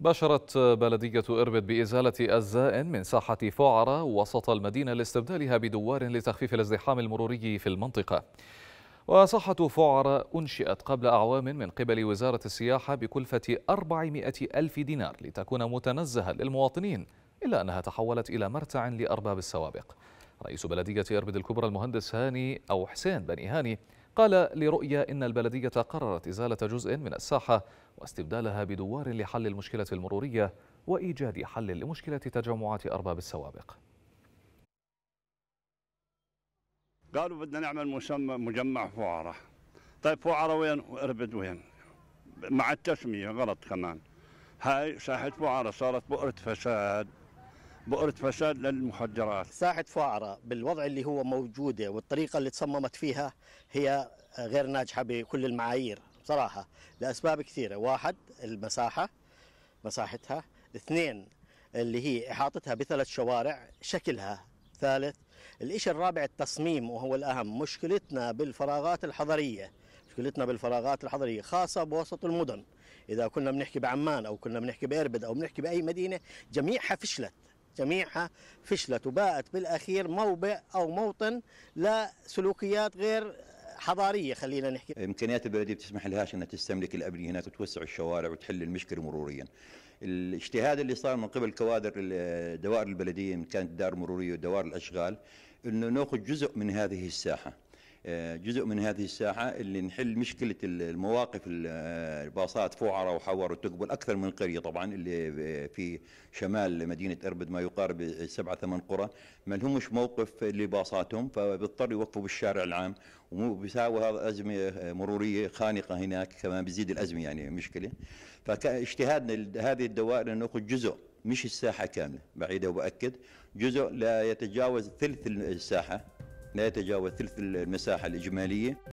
باشرت بلدية إربد بإزالة أجزاء من ساحة فعرة وسط المدينة لاستبدالها بدوار لتخفيف الازدحام المروري في المنطقة وساحة فعرة أنشئت قبل أعوام من قبل وزارة السياحة بكلفة 400 ألف دينار لتكون متنزها للمواطنين إلا أنها تحولت إلى مرتع لأرباب السوابق رئيس بلدية إربد الكبرى المهندس هاني أو حسين بني هاني قال لرؤيا إن البلدية قررت إزالة جزء من الساحة واستبدالها بدوار لحل المشكلة المرورية وإيجاد حل لمشكلة تجمعات أرباب السوابق قالوا بدنا نعمل مسمى مجمع فوارة طيب فوارة وين وإربد وين مع التسمية غلط كمان هاي ساحة فوارة صارت بؤرة فساد بؤرة فساد للمخدرات ساحة فاعرة بالوضع اللي هو موجودة والطريقة اللي تصممت فيها هي غير ناجحة بكل المعايير بصراحة لأسباب كثيرة واحد المساحة مساحتها اثنين اللي هي إحاطتها بثلاث شوارع شكلها ثالث الإشي الرابع التصميم وهو الأهم مشكلتنا بالفراغات الحضرية مشكلتنا بالفراغات الحضرية خاصة بوسط المدن إذا كنا بنحكي بعمان أو كنا بنحكي بإربد أو بنحكي بأي مدينة جميعها فشلت جميعها فشلت وباءت بالأخير موضع أو موطن لسلوكيات غير حضاريه خلينا نحكي امكانيات البلديه بتسمح لهاش انها تستملك الابنيه هناك وتوسع الشوارع وتحل المشكله مروريا الاجتهاد اللي صار من قبل كوادر دوائر البلديه ان كانت دار مروريه ودوائر الاشغال انه ناخذ جزء من هذه الساحه جزء من هذه الساحة اللي نحل مشكلة المواقف الباصات فوعرة وحور وتقبل أكثر من قرية طبعا اللي في شمال مدينة أربد ما يقارب سبعة ثمان قرى ما لهمش موقف لباصاتهم فبيضطر يوقفوا بالشارع العام وبيساوي هذا أزمة مرورية خانقة هناك كمان بيزيد الأزمة يعني مشكلة فاجتهادنا هذه الدوائر أن نأخذ جزء مش الساحة كاملة بعيدة وبأكد جزء لا يتجاوز ثلث الساحة لا يتجاوز ثلث المساحة الإجمالية